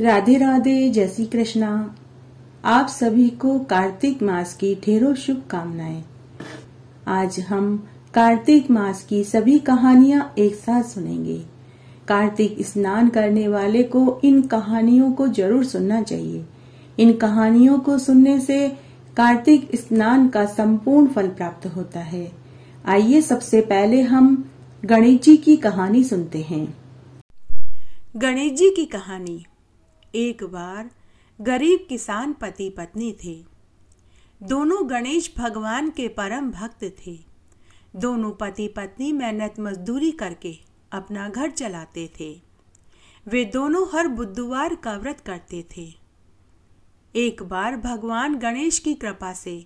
राधे राधे जय श्री कृष्णा आप सभी को कार्तिक मास की ढेरों शुभकामनाएं आज हम कार्तिक मास की सभी कहानियां एक साथ सुनेंगे कार्तिक स्नान करने वाले को इन कहानियों को जरूर सुनना चाहिए इन कहानियों को सुनने से कार्तिक स्नान का संपूर्ण फल प्राप्त होता है आइए सबसे पहले हम गणेश जी की कहानी सुनते हैं गणेश जी की कहानी एक बार गरीब किसान पति पत्नी थे दोनों गणेश भगवान के परम भक्त थे दोनों पति पत्नी मेहनत मजदूरी करके अपना घर चलाते थे वे दोनों हर बुधवार का व्रत करते थे एक बार भगवान गणेश की कृपा से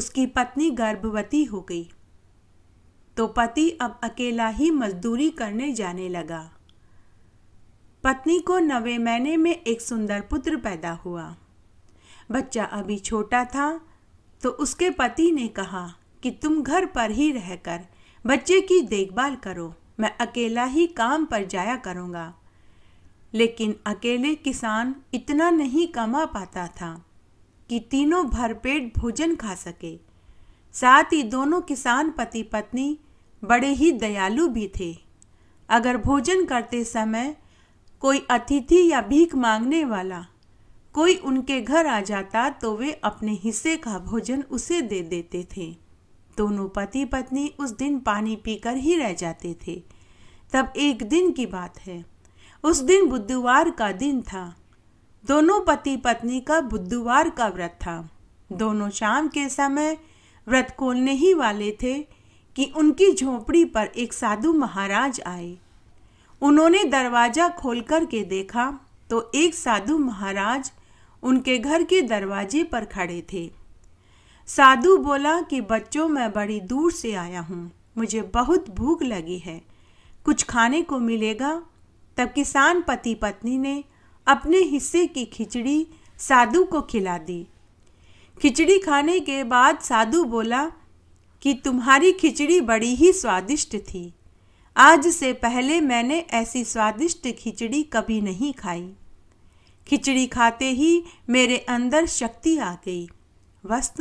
उसकी पत्नी गर्भवती हो गई तो पति अब अकेला ही मजदूरी करने जाने लगा पत्नी को नवे महीने में एक सुंदर पुत्र पैदा हुआ बच्चा अभी छोटा था तो उसके पति ने कहा कि तुम घर पर ही रहकर बच्चे की देखभाल करो मैं अकेला ही काम पर जाया करूँगा लेकिन अकेले किसान इतना नहीं कमा पाता था कि तीनों भरपेट भोजन खा सके साथ ही दोनों किसान पति पत्नी बड़े ही दयालु भी थे अगर भोजन करते समय कोई अतिथि या भीख मांगने वाला कोई उनके घर आ जाता तो वे अपने हिस्से का भोजन उसे दे देते थे दोनों पति पत्नी उस दिन पानी पीकर ही रह जाते थे तब एक दिन की बात है उस दिन बुधवार का दिन था दोनों पति पत्नी का बुधवार का व्रत था दोनों शाम के समय व्रत खोलने ही वाले थे कि उनकी झोपड़ी पर एक साधु महाराज आए उन्होंने दरवाज़ा कर के देखा तो एक साधु महाराज उनके घर के दरवाजे पर खड़े थे साधु बोला कि बच्चों मैं बड़ी दूर से आया हूँ मुझे बहुत भूख लगी है कुछ खाने को मिलेगा तब किसान पति पत्नी ने अपने हिस्से की खिचड़ी साधु को खिला दी खिचड़ी खाने के बाद साधु बोला कि तुम्हारी खिचड़ी बड़ी ही स्वादिष्ट थी आज से पहले मैंने ऐसी स्वादिष्ट खिचड़ी कभी नहीं खाई खिचड़ी खाते ही मेरे अंदर शक्ति आ गई वस्त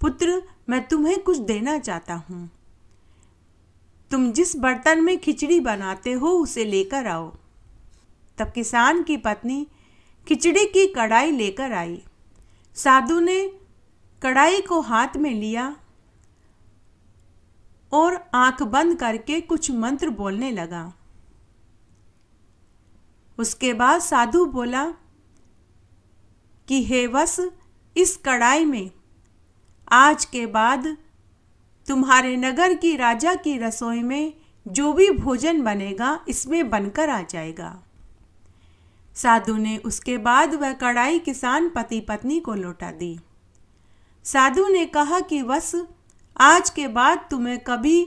पुत्र मैं तुम्हें कुछ देना चाहता हूँ तुम जिस बर्तन में खिचड़ी बनाते हो उसे लेकर आओ तब किसान की पत्नी खिचड़ी की कढ़ाई लेकर आई साधु ने कढ़ाई को हाथ में लिया और आंख बंद करके कुछ मंत्र बोलने लगा उसके बाद साधु बोला कि हे वस इस कड़ाई में आज के बाद तुम्हारे नगर की राजा की रसोई में जो भी भोजन बनेगा इसमें बनकर आ जाएगा साधु ने उसके बाद वह कड़ाई किसान पति पत्नी को लौटा दी साधु ने कहा कि वस आज के बाद तुम्हें कभी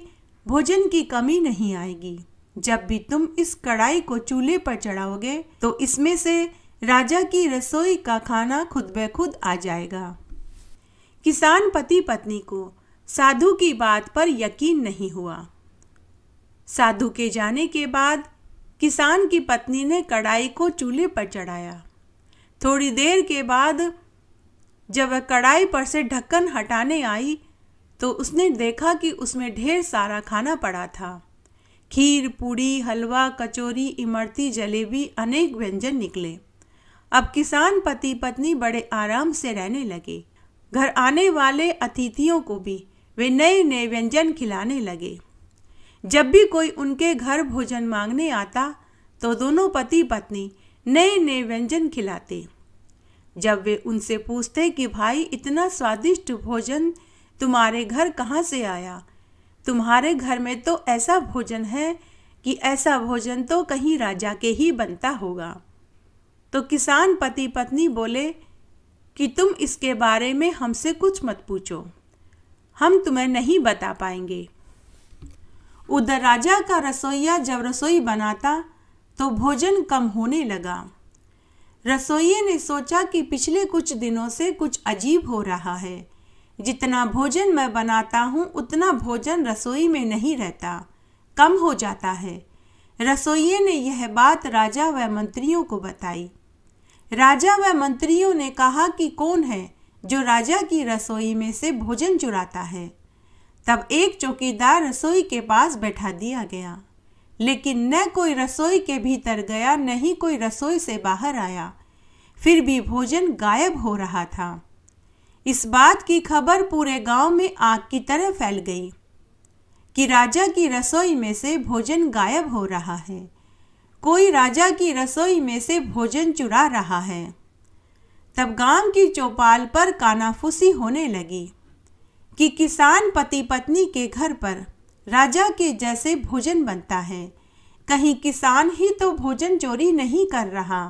भोजन की कमी नहीं आएगी जब भी तुम इस कढ़ाई को चूल्हे पर चढ़ाओगे तो इसमें से राजा की रसोई का खाना खुद ब खुद आ जाएगा किसान पति पत्नी को साधु की बात पर यकीन नहीं हुआ साधु के जाने के बाद किसान की पत्नी ने कढ़ाई को चूल्हे पर चढ़ाया थोड़ी देर के बाद जब वह कढ़ाई पर से ढक्कन हटाने आई तो उसने देखा कि उसमें ढेर सारा खाना पड़ा था खीर पूड़ी हलवा कचौरी इमरती जलेबी अनेक व्यंजन निकले अब किसान पति पत्नी बड़े आराम से रहने लगे घर आने वाले अतिथियों को भी वे नए नए व्यंजन खिलाने लगे जब भी कोई उनके घर भोजन मांगने आता तो दोनों पति पत्नी नए नए व्यंजन खिलाते जब वे उनसे पूछते कि भाई इतना स्वादिष्ट भोजन तुम्हारे घर कहाँ से आया तुम्हारे घर में तो ऐसा भोजन है कि ऐसा भोजन तो कहीं राजा के ही बनता होगा तो किसान पति पत्नी बोले कि तुम इसके बारे में हमसे कुछ मत पूछो हम तुम्हें नहीं बता पाएंगे उधर राजा का रसोईया जब रसोई बनाता तो भोजन कम होने लगा रसोइये ने सोचा कि पिछले कुछ दिनों से कुछ अजीब हो रहा है जितना भोजन मैं बनाता हूँ उतना भोजन रसोई में नहीं रहता कम हो जाता है रसोइये ने यह बात राजा व मंत्रियों को बताई राजा व मंत्रियों ने कहा कि कौन है जो राजा की रसोई में से भोजन चुराता है तब एक चौकीदार रसोई के पास बैठा दिया गया लेकिन न कोई रसोई के भीतर गया न ही कोई रसोई से बाहर आया फिर भी भोजन गायब हो रहा था इस बात की खबर पूरे गांव में आग की तरह फैल गई कि राजा की रसोई में से भोजन गायब हो रहा है कोई राजा की रसोई में से भोजन चुरा रहा है तब गांव की चौपाल पर कानाफुसी होने लगी कि किसान पति पत्नी के घर पर राजा के जैसे भोजन बनता है कहीं किसान ही तो भोजन चोरी नहीं कर रहा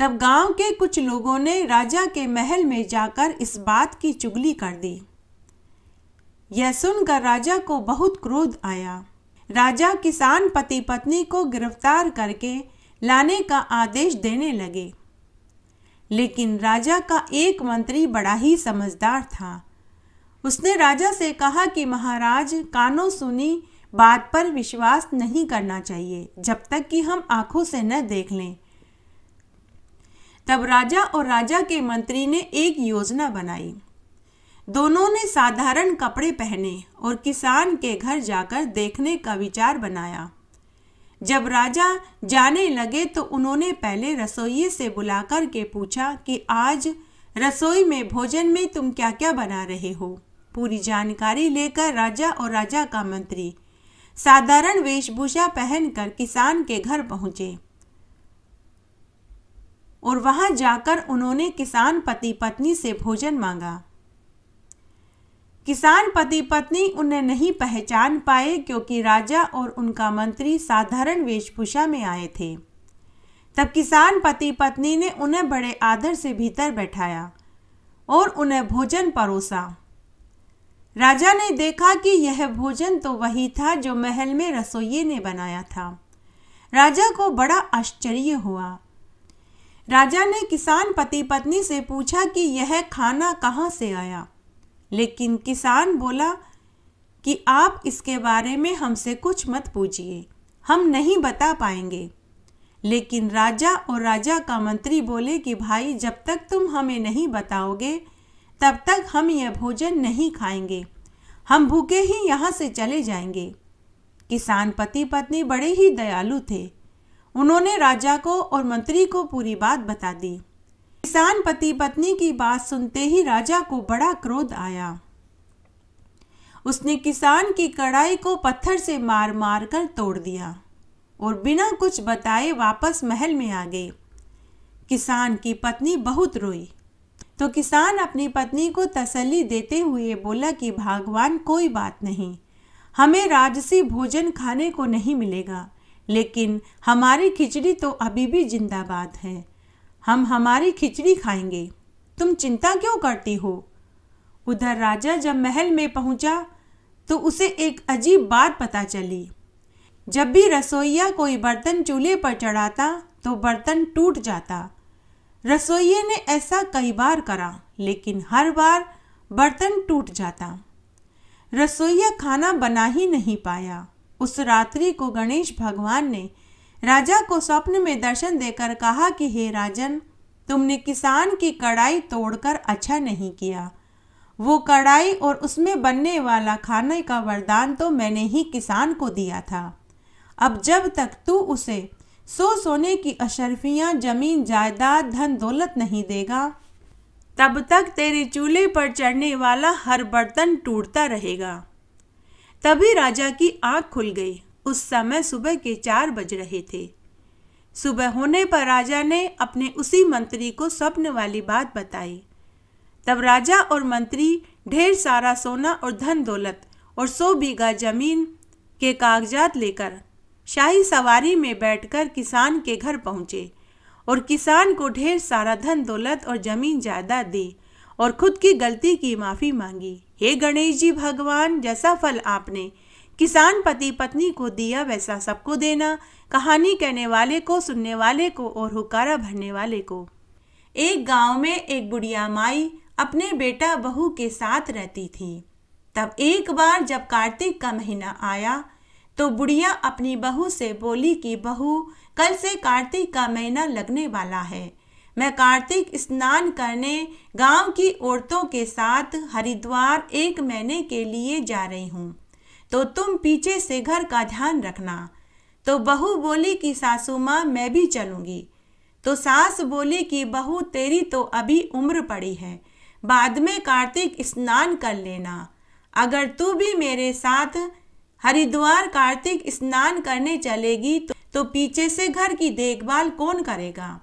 तब गांव के कुछ लोगों ने राजा के महल में जाकर इस बात की चुगली कर दी यह सुनकर राजा को बहुत क्रोध आया राजा किसान पति पत्नी को गिरफ्तार करके लाने का आदेश देने लगे लेकिन राजा का एक मंत्री बड़ा ही समझदार था उसने राजा से कहा कि महाराज कानों सुनी बात पर विश्वास नहीं करना चाहिए जब तक कि हम आंखों से न देख लें तब राजा और राजा के मंत्री ने एक योजना बनाई दोनों ने साधारण कपड़े पहने और किसान के घर जाकर देखने का विचार बनाया जब राजा जाने लगे तो उन्होंने पहले रसोइये से बुलाकर के पूछा कि आज रसोई में भोजन में तुम क्या क्या बना रहे हो पूरी जानकारी लेकर राजा और राजा का मंत्री साधारण वेशभूषा पहनकर किसान के घर पहुंचे और वहां जाकर उन्होंने किसान पति पत्नी से भोजन मांगा किसान पति पत्नी उन्हें नहीं पहचान पाए क्योंकि राजा और उनका मंत्री साधारण वेशभूषा में आए थे तब किसान पति पत्नी ने उन्हें बड़े आदर से भीतर बैठाया और उन्हें भोजन परोसा राजा ने देखा कि यह भोजन तो वही था जो महल में रसोइये ने बनाया था राजा को बड़ा आश्चर्य हुआ राजा ने किसान पति पत्नी से पूछा कि यह खाना कहाँ से आया लेकिन किसान बोला कि आप इसके बारे में हमसे कुछ मत पूछिए हम नहीं बता पाएंगे लेकिन राजा और राजा का मंत्री बोले कि भाई जब तक तुम हमें नहीं बताओगे तब तक हम यह भोजन नहीं खाएंगे हम भूखे ही यहाँ से चले जाएंगे किसान पति पत्नी बड़े ही दयालु थे उन्होंने राजा को और मंत्री को पूरी बात बता दी किसान पति पत्नी की बात सुनते ही राजा को बड़ा क्रोध आया उसने किसान की कड़ाई को पत्थर से मार मार कर तोड़ दिया और बिना कुछ बताए वापस महल में आ गई किसान की पत्नी बहुत रोई तो किसान अपनी पत्नी को तसल्ली देते हुए बोला कि भगवान कोई बात नहीं हमें राजसी भोजन खाने को नहीं मिलेगा लेकिन हमारी खिचड़ी तो अभी भी जिंदाबाद है हम हमारी खिचड़ी खाएंगे तुम चिंता क्यों करती हो उधर राजा जब महल में पहुंचा तो उसे एक अजीब बात पता चली जब भी रसोईया कोई बर्तन चूल्हे पर चढ़ाता तो बर्तन टूट जाता रसोइये ने ऐसा कई बार करा लेकिन हर बार बर्तन टूट जाता रसोइया खाना बना ही नहीं पाया उस रात्रि को गणेश भगवान ने राजा को स्वप्न में दर्शन देकर कहा कि हे राजन तुमने किसान की कड़ाई तोड़कर अच्छा नहीं किया वो कड़ाई और उसमें बनने वाला खाने का वरदान तो मैंने ही किसान को दिया था अब जब तक तू उसे सो सोने की अशरफियाँ जमीन जायदाद धन दौलत नहीं देगा तब तक तेरे चूल्हे पर चढ़ने वाला हर बर्तन टूटता रहेगा तभी राजा की आंख खुल गई उस समय सुबह के चार बज रहे थे सुबह होने पर राजा ने अपने उसी मंत्री को स्वप्न वाली बात बताई तब राजा और मंत्री ढेर सारा सोना और धन दौलत और सौ बीघा जमीन के कागजात लेकर शाही सवारी में बैठकर किसान के घर पहुंचे और किसान को ढेर सारा धन दौलत और जमीन जायदाद दी और खुद की गलती की माफ़ी मांगी हे गणेश जी भगवान जैसा फल आपने किसान पति पत्नी को दिया वैसा सबको देना कहानी कहने वाले को सुनने वाले को और हुकारा भरने वाले को एक गांव में एक बुढ़िया माई अपने बेटा बहू के साथ रहती थी तब एक बार जब कार्तिक का महीना आया तो बुढ़िया अपनी बहू से बोली कि बहू कल से कार्तिक का महीना लगने वाला है मैं कार्तिक स्नान करने गांव की औरतों के साथ हरिद्वार एक महीने के लिए जा रही हूँ तो तुम पीछे से घर का ध्यान रखना तो बहू बोली कि सासू माँ मैं भी चलूँगी तो सास बोली कि बहू तेरी तो अभी उम्र पड़ी है बाद में कार्तिक स्नान कर लेना अगर तू भी मेरे साथ हरिद्वार कार्तिक स्नान करने चलेगी तो, तो पीछे से घर की देखभाल कौन करेगा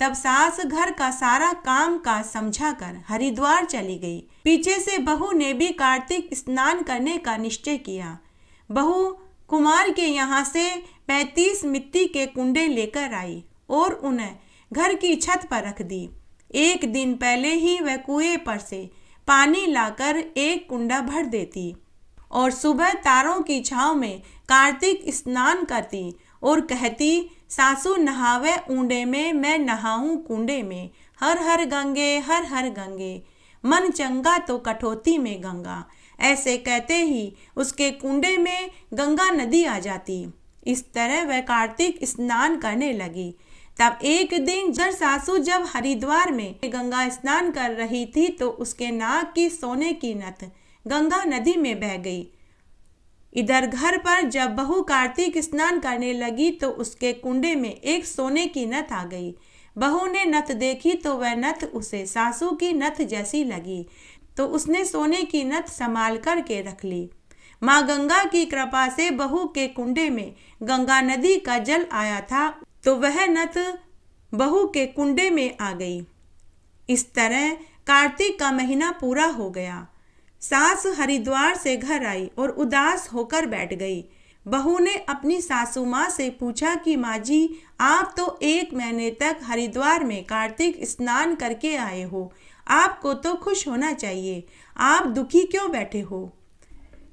तब सास घर का सारा काम का समझा कर हरिद्वार चली गई पीछे से बहू ने भी कार्तिक स्नान करने का निश्चय किया बहू कुमार के यहाँ से पैंतीस मिट्टी के कुंडे लेकर आई और उन्हें घर की छत पर रख दी एक दिन पहले ही वह कुएं पर से पानी लाकर एक कुंडा भर देती और सुबह तारों की छाव में कार्तिक स्नान करती और कहती सासू नहावे ऊंडे में मैं नहाऊं कुंडे में हर हर गंगे हर हर गंगे मन चंगा तो कठोती में गंगा ऐसे कहते ही उसके कुंडे में गंगा नदी आ जाती इस तरह वह कार्तिक स्नान करने लगी तब एक दिन जब सासू जब हरिद्वार में गंगा स्नान कर रही थी तो उसके नाक की सोने की नथ गंगा नदी में बह गई इधर घर पर जब बहू कार्तिक स्नान करने लगी तो उसके कुंडे में एक सोने की नथ आ गई बहू ने नथ देखी तो वह नथ उसे सासू की नथ जैसी लगी तो उसने सोने की नथ संभाल करके रख ली माँ गंगा की कृपा से बहू के कुंडे में गंगा नदी का जल आया था तो वह नथ बहू के कुंडे में आ गई इस तरह कार्तिक का महीना पूरा हो गया सास हरिद्वार से घर आई और उदास होकर बैठ गई बहू ने अपनी सासू माँ से पूछा कि माँ जी आप तो एक महीने तक हरिद्वार में कार्तिक स्नान करके आए हो आपको तो खुश होना चाहिए आप दुखी क्यों बैठे हो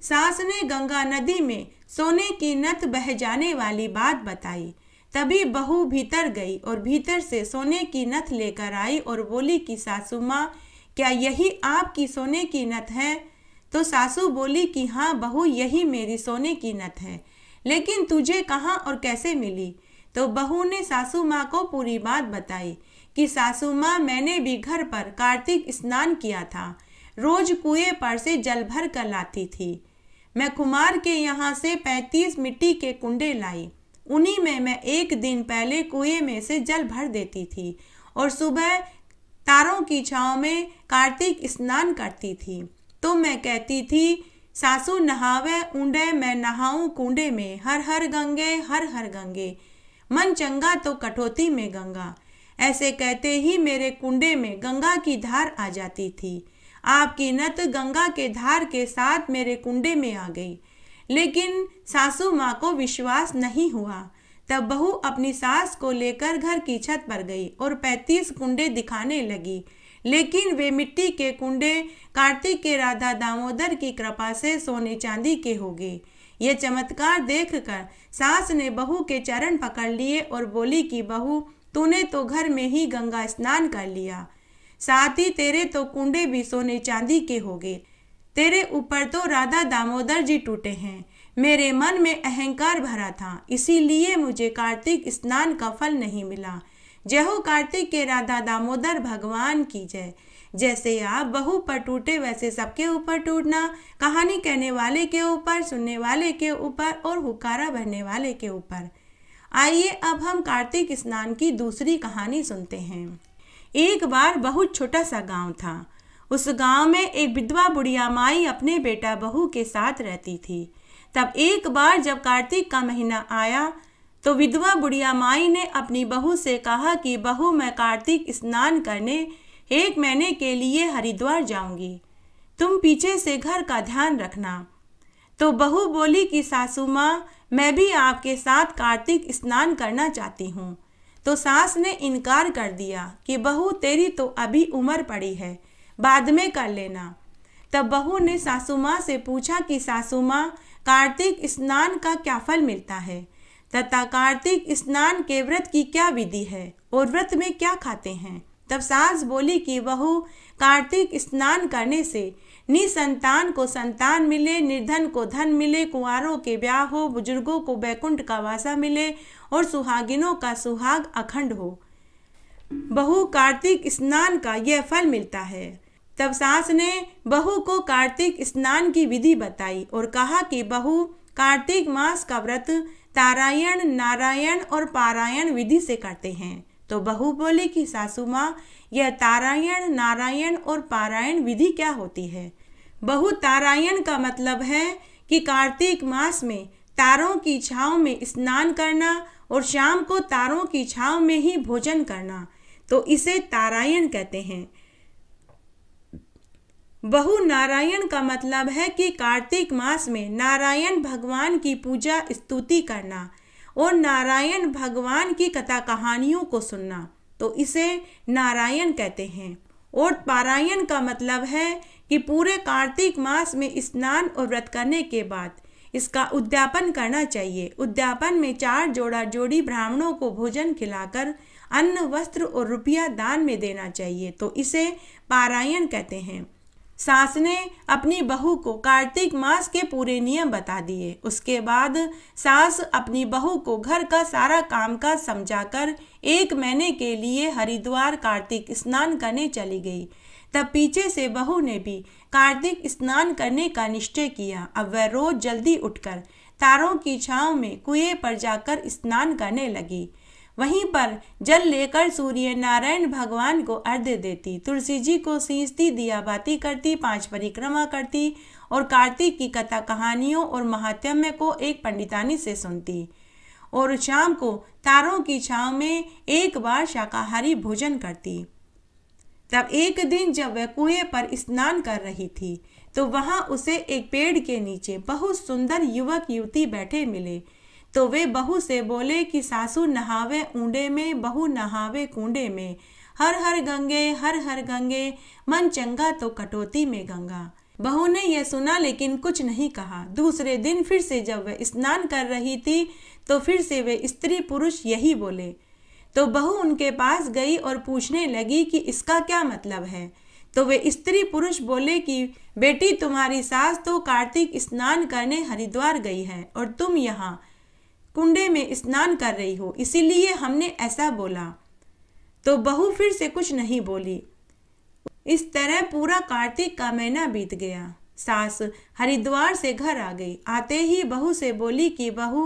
सास ने गंगा नदी में सोने की नथ बह जाने वाली बात बताई तभी बहू भीतर गई और भीतर से सोने की नथ लेकर आई और बोली कि सासू माँ क्या यही आपकी सोने की नथ है तो सासू बोली कि हाँ बहू यही मेरी सोने की नथ है लेकिन तुझे कहाँ और कैसे मिली तो बहू ने सासू माँ को पूरी बात बताई कि सासू माँ मैंने भी घर पर कार्तिक स्नान किया था रोज कुएं पर से जल भर कर लाती थी मैं कुमार के यहाँ से पैंतीस मिट्टी के कुंडे लाई उन्हीं में मैं एक दिन पहले कुएं में से जल भर देती थी और सुबह तारों की छाँव में कार्तिक स्नान करती थी तो मैं कहती थी सासू नहावे ऊंडे मैं नहाऊं कुंडे में हर हर गंगे हर हर गंगे मन चंगा तो कठोती में गंगा ऐसे कहते ही मेरे कुंडे में गंगा की धार आ जाती थी आपकी नत गंगा के धार के साथ मेरे कुंडे में आ गई लेकिन सासू माँ को विश्वास नहीं हुआ तब बहू अपनी सास को लेकर घर की छत पर गई और पैंतीस कुंडे दिखाने लगी लेकिन वे मिट्टी के कुंडे कार्तिक के राधा दामोदर की कृपा से सोने चांदी के हो गए यह चमत्कार देखकर सास ने बहू के चरण पकड़ लिए और बोली कि बहू तूने तो घर में ही गंगा स्नान कर लिया साथ ही तेरे तो कुंडे भी सोने चांदी के हो गए तेरे ऊपर तो राधा दामोदर जी टूटे हैं मेरे मन में अहंकार भरा था इसीलिए मुझे कार्तिक स्नान का फल नहीं मिला हो कार्तिक के राधा दामोदर भगवान की जय जैसे आप बहु पर टूटे वैसे सबके ऊपर टूटना कहानी कहने वाले के ऊपर सुनने वाले के ऊपर और हुकारा भरने वाले के ऊपर आइए अब हम कार्तिक स्नान की दूसरी कहानी सुनते हैं एक बार बहुत छोटा सा गांव था उस गांव में एक विधवा बुढ़िया माई अपने बेटा बहू के साथ रहती थी तब एक बार जब कार्तिक का महीना आया तो विधवा बुढ़िया माई ने अपनी बहू से कहा कि बहू मैं कार्तिक स्नान करने एक महीने के लिए हरिद्वार जाऊंगी तुम पीछे से घर का ध्यान रखना तो बहू बोली कि सासू माँ मैं भी आपके साथ कार्तिक स्नान करना चाहती हूँ तो सास ने इनकार कर दिया कि बहू तेरी तो अभी उम्र पड़ी है बाद में कर लेना तब बहू ने सासू माँ से पूछा कि सासू माँ कार्तिक स्नान का क्या फल मिलता है तथा कार्तिक स्नान के व्रत की क्या विधि है और व्रत में क्या खाते हैं तब सास बोली कि बहु कार्तिक स्नान करने से निसंतान को संतान मिले निर्धन को धन मिले कुंवरों के ब्याह हो बुजुर्गों को बैकुंठ का वासा मिले और सुहागिनों का सुहाग अखंड हो बहु कार्तिक स्नान का यह फल मिलता है तब सास ने बहू को कार्तिक स्नान की विधि बताई और कहा कि बहू कार्तिक मास का व्रत तारायण नारायण और पारायण विधि से करते हैं तो बहू बोली कि सासू माँ यह तारायण नारायण और पारायण विधि क्या होती है बहु तारायण का मतलब है कि कार्तिक मास में तारों की छाव में स्नान करना और शाम को तारों की छाव में ही भोजन करना तो इसे तारायण कहते हैं बहु नारायण का मतलब है कि कार्तिक मास में नारायण भगवान की पूजा स्तुति करना और नारायण भगवान की कथा कहानियों को सुनना तो इसे नारायण कहते हैं और पारायण का मतलब है कि पूरे कार्तिक मास में स्नान और व्रत करने के बाद इसका उद्यापन करना चाहिए उद्यापन में चार जोड़ा जोड़ी ब्राह्मणों को भोजन खिलाकर अन्न वस्त्र और रुपया दान में देना चाहिए तो इसे पारायण कहते हैं सास ने अपनी बहू को कार्तिक मास के पूरे नियम बता दिए उसके बाद सास अपनी बहू को घर का सारा काम का कर एक महीने के लिए हरिद्वार कार्तिक स्नान करने चली गई तब पीछे से बहू ने भी कार्तिक स्नान करने का निश्चय किया अब वह रोज जल्दी उठकर तारों की छाव में कुएं पर जाकर स्नान करने लगी वहीं पर जल लेकर सूर्य नारायण भगवान को अर्घ्य देती तुलसी जी को सींचती दिया बाती करती पांच परिक्रमा करती और कार्तिक की कथा कहानियों और महात्म्य को एक पंडितानी से सुनती और शाम को तारों की छाव में एक बार शाकाहारी भोजन करती तब एक दिन जब वह कुएं पर स्नान कर रही थी तो वहां उसे एक पेड़ के नीचे बहुत सुंदर युवक युवती बैठे मिले तो वे बहू से बोले कि सासू नहावे ऊंडे में बहू नहावे कुंडे में हर हर गंगे हर हर गंगे मन चंगा तो कटौती में गंगा बहू ने यह सुना लेकिन कुछ नहीं कहा दूसरे दिन फिर से जब वह स्नान कर रही थी तो फिर से वे स्त्री पुरुष यही बोले तो बहू उनके पास गई और पूछने लगी कि इसका क्या मतलब है तो वे स्त्री पुरुष बोले कि बेटी तुम्हारी सास तो कार्तिक स्नान करने हरिद्वार गई है और तुम यहाँ कुंडे में स्नान कर रही हो इसीलिए हमने ऐसा बोला तो बहू फिर से कुछ नहीं बोली इस तरह पूरा कार्तिक का महीना बीत गया सास हरिद्वार से घर आ गई आते ही बहू से बोली कि बहू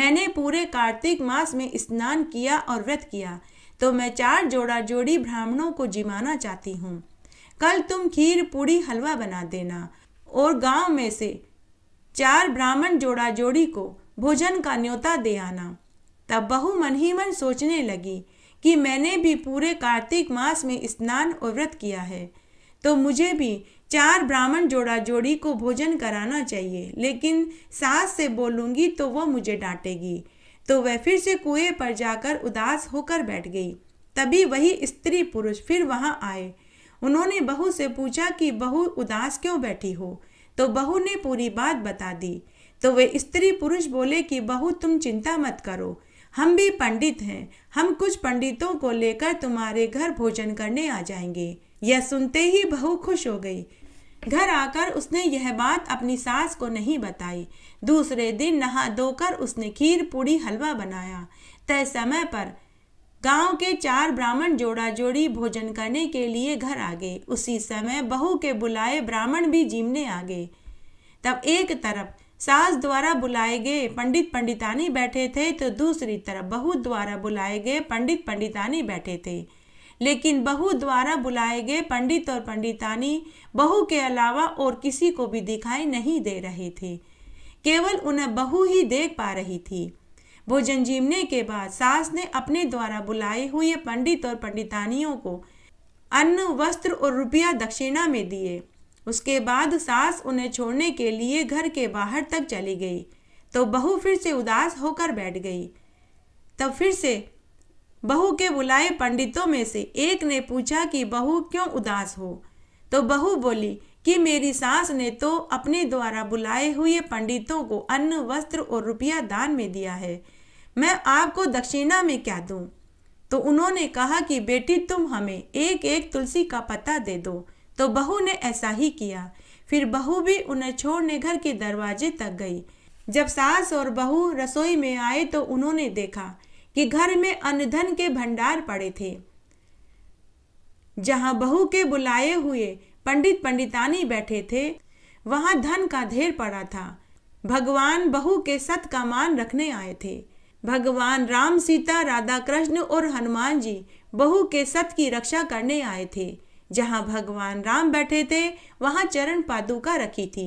मैंने पूरे कार्तिक मास में स्नान किया और व्रत किया तो मैं चार जोड़ा जोड़ी ब्राह्मणों को जिमाना चाहती हूँ कल तुम खीर पूड़ी हलवा बना देना और गांव में से चार ब्राह्मण जोड़ा जोड़ी को भोजन का न्योता दे आना तब बहु मन ही मन सोचने लगी कि मैंने भी पूरे कार्तिक मास में स्नान और व्रत किया है तो मुझे भी चार ब्राह्मण जोड़ा जोड़ी को भोजन कराना चाहिए लेकिन सास से बोलूँगी तो वह मुझे डांटेगी तो वह फिर से कुएं पर जाकर उदास होकर बैठ गई तभी वही स्त्री पुरुष फिर वहाँ आए उन्होंने बहू से पूछा कि बहू उदास क्यों बैठी हो तो बहू ने पूरी बात बता दी तो वे स्त्री पुरुष बोले कि बहू तुम चिंता मत करो हम भी पंडित हैं हम कुछ पंडितों को लेकर तुम्हारे घर भोजन करने आ जाएंगे यह सुनते ही बहु खुश हो गई घर आकर उसने यह बात अपनी सास को नहीं बताई दूसरे दिन नहा धोकर उसने खीर पूड़ी हलवा बनाया तय समय पर गांव के चार ब्राह्मण जोड़ा जोड़ी भोजन करने के लिए घर आ गए उसी समय बहू के बुलाए ब्राह्मण भी जीमने आ गए तब एक तरफ सास द्वारा बुलाए गए पंडित पंडितानी बैठे थे तो दूसरी तरफ बहू द्वारा बुलाए गए पंडित पंडितानी बैठे थे लेकिन बहू द्वारा बुलाए गए पंडित और पंडितानी बहू के अलावा और किसी को भी दिखाई नहीं दे रहे थे केवल उन्हें बहू ही देख पा रही थी भोजन जीवने के बाद सास ने अपने द्वारा बुलाए हुए पंडित और पंडितानियों को अन्न वस्त्र और रुपया दक्षिणा में दिए उसके बाद सास उन्हें छोड़ने के लिए घर के बाहर तक चली गई तो बहू फिर से उदास होकर बैठ गई तब फिर से बहू के बुलाए पंडितों में से एक ने पूछा कि बहू क्यों उदास हो तो बहू बोली कि मेरी सास ने तो अपने द्वारा बुलाए हुए पंडितों को अन्न वस्त्र और रुपया दान में दिया है मैं आपको दक्षिणा में क्या दूं? तो उन्होंने कहा कि बेटी तुम हमें एक एक तुलसी का पत्ता दे दो तो बहू ने ऐसा ही किया फिर बहू भी उन्हें छोड़ने घर के दरवाजे तक गई जब सास और बहू रसोई में आए तो उन्होंने देखा कि घर में अन्नधन के भंडार पड़े थे जहां बहू के बुलाए हुए पंडित पंडितानी बैठे थे वहां धन का ढेर पड़ा था भगवान बहू के सत का मान रखने आए थे भगवान राम सीता राधा कृष्ण और हनुमान जी बहू के सत की रक्षा करने आए थे जहाँ भगवान राम बैठे थे वहाँ चरण पादुका रखी थी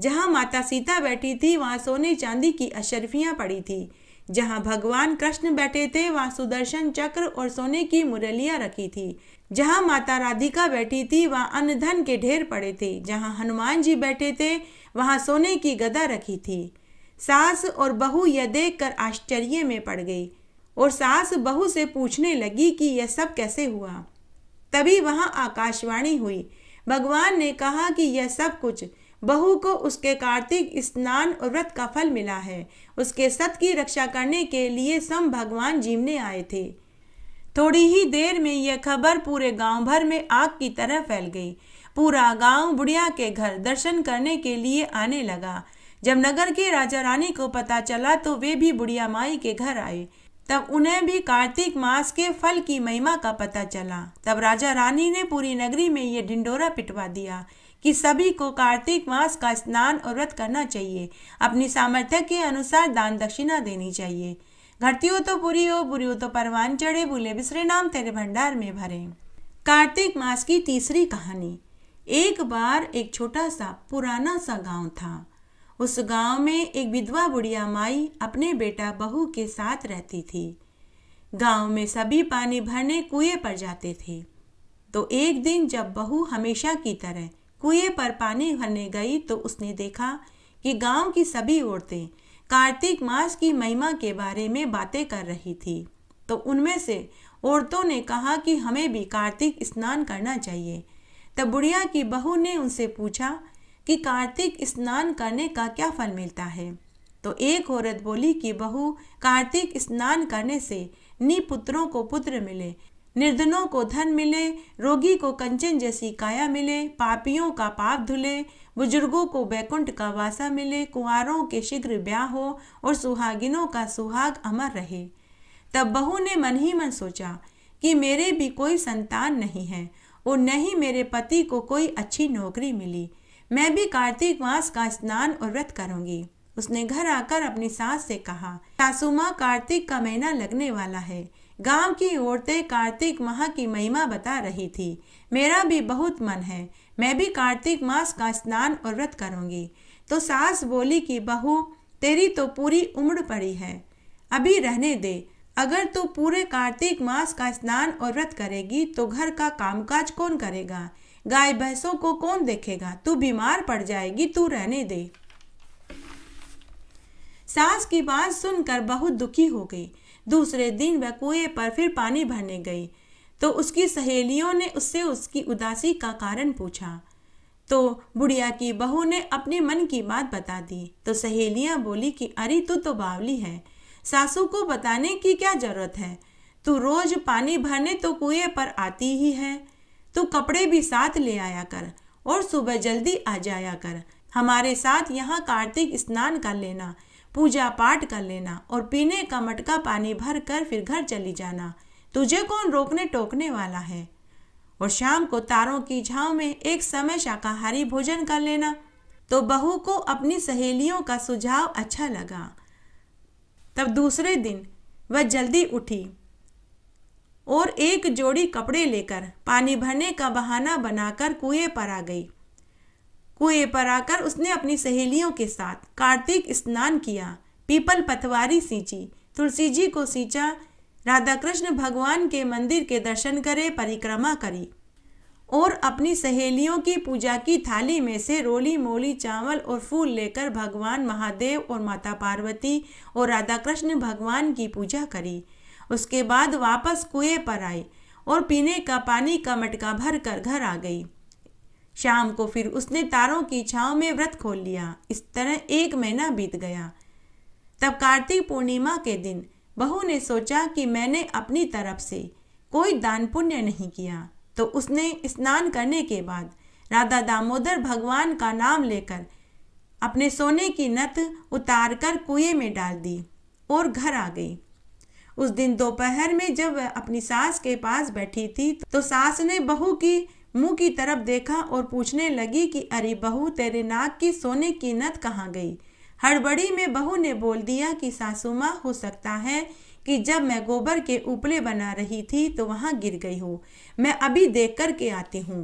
जहाँ माता सीता बैठी थी वहाँ सोने चांदी की अशरफियाँ पड़ी थी जहाँ भगवान कृष्ण बैठे थे वहाँ सुदर्शन चक्र और सोने की मुरलियाँ रखी थी जहाँ माता राधिका बैठी थी वहाँ धन के ढेर पड़े थे जहाँ हनुमान जी बैठे थे वहाँ सोने की गदा रखी थी सास और बहू यह देख कर आश्चर्य में पड़ गई और सास बहू से पूछने लगी कि यह सब कैसे हुआ तभी वहां आकाशवाणी हुई भगवान ने कहा कि यह सब कुछ बहू को उसके कार्तिक स्नान और व्रत का फल मिला है उसके सत की रक्षा करने के लिए सम भगवान जीवने आए थे थोड़ी ही देर में यह खबर पूरे गांव भर में आग की तरह फैल गई पूरा गांव बुढ़िया के घर दर्शन करने के लिए आने लगा जब नगर के राजा रानी को पता चला तो वे भी बुढ़िया माई के घर आए तब उन्हें भी कार्तिक मास के फल की महिमा का पता चला तब राजा रानी ने पूरी नगरी में ये ढिंडोरा पिटवा दिया कि सभी को कार्तिक मास का स्नान और व्रत करना चाहिए अपनी सामर्थ्य के अनुसार दान दक्षिणा देनी चाहिए हो तो बुरी हो बुरी हो तो परवान चढ़े बुले बिसरे नाम तेरे भंडार में भरे कार्तिक मास की तीसरी कहानी एक बार एक छोटा सा पुराना सा गांव था उस गांव में एक विधवा बुढ़िया माई अपने बेटा बहू के साथ रहती थी गांव में सभी पानी भरने कुएं पर जाते थे तो एक दिन जब बहू हमेशा की तरह कुएं पर पानी भरने गई तो उसने देखा कि गांव की सभी औरतें कार्तिक मास की महिमा के बारे में बातें कर रही थी तो उनमें से औरतों ने कहा कि हमें भी कार्तिक स्नान करना चाहिए तब बुढ़िया की बहू ने उनसे पूछा कि कार्तिक स्नान करने का क्या फल मिलता है तो एक औरत बोली कि बहु कार्तिक स्नान करने से निपुत्रों को पुत्र मिले निर्धनों को धन मिले रोगी को कंचन जैसी काया मिले पापियों का पाप धुले बुजुर्गों को बैकुंठ का वासा मिले कुआरों के शीघ्र ब्याह हो और सुहागिनों का सुहाग अमर रहे तब बहू ने मन ही मन सोचा कि मेरे भी कोई संतान नहीं है और न ही मेरे पति को कोई अच्छी नौकरी मिली मैं भी कार्तिक मास का स्नान और व्रत करूंगी उसने घर आकर अपनी सास से कहा सासू माँ कार्तिक का महीना लगने वाला है गांव की औरतें कार्तिक माह की महिमा बता रही थी मेरा भी बहुत मन है मैं भी कार्तिक मास का स्नान और व्रत करूंगी तो सास बोली कि बहू तेरी तो पूरी उम्र पड़ी है अभी रहने दे अगर तू पूरे कार्तिक मास का स्नान और व्रत करेगी तो घर का कामकाज कौन करेगा गाय भैंसों को कौन देखेगा तू बीमार पड़ जाएगी तू रहने दे सास की बात सुनकर बहुत दुखी हो गई दूसरे दिन वह कुएं पर फिर पानी भरने गई तो उसकी सहेलियों ने उससे उसकी उदासी का कारण पूछा तो बुढ़िया की बहू ने अपने मन की बात बता दी तो सहेलियां बोली कि अरे तू तो बावली है सासू को बताने की क्या जरूरत है तू रोज पानी भरने तो कुएं पर आती ही है तू कपड़े भी साथ ले आया कर और सुबह जल्दी आ जाया कर हमारे साथ यहाँ कार्तिक स्नान कर लेना पूजा पाठ कर लेना और पीने का मटका पानी भर कर फिर घर चली जाना तुझे कौन रोकने टोकने वाला है और शाम को तारों की झाव में एक समय शाकाहारी भोजन कर लेना तो बहू को अपनी सहेलियों का सुझाव अच्छा लगा तब दूसरे दिन वह जल्दी उठी और एक जोड़ी कपड़े लेकर पानी भरने का बहाना बनाकर कुएं पर आ गई कुएं पर आकर उसने अपनी सहेलियों के साथ कार्तिक स्नान किया पीपल पथवारी सींची तुलसी जी को सींचा राधा कृष्ण भगवान के मंदिर के दर्शन करे परिक्रमा करी और अपनी सहेलियों की पूजा की थाली में से रोली मोली चावल और फूल लेकर भगवान महादेव और माता पार्वती और राधा कृष्ण भगवान की पूजा करी उसके बाद वापस कुएं पर आई और पीने का पानी का मटका भर कर घर आ गई शाम को फिर उसने तारों की छाव में व्रत खोल लिया इस तरह एक महीना बीत गया तब कार्तिक पूर्णिमा के दिन बहू ने सोचा कि मैंने अपनी तरफ से कोई दान पुण्य नहीं किया तो उसने स्नान करने के बाद राधा दामोदर भगवान का नाम लेकर अपने सोने की नत उतार कर कुएं में डाल दी और घर आ गई उस दिन दोपहर में जब वह अपनी सास के पास बैठी थी तो सास ने बहू की मुंह की तरफ देखा और पूछने लगी कि अरे बहू तेरे नाक की सोने की नत कहाँ गई हड़बड़ी में बहू ने बोल दिया कि सासू माँ हो सकता है कि जब मैं गोबर के उपले बना रही थी तो वहाँ गिर गई हो मैं अभी देख कर के आती हूँ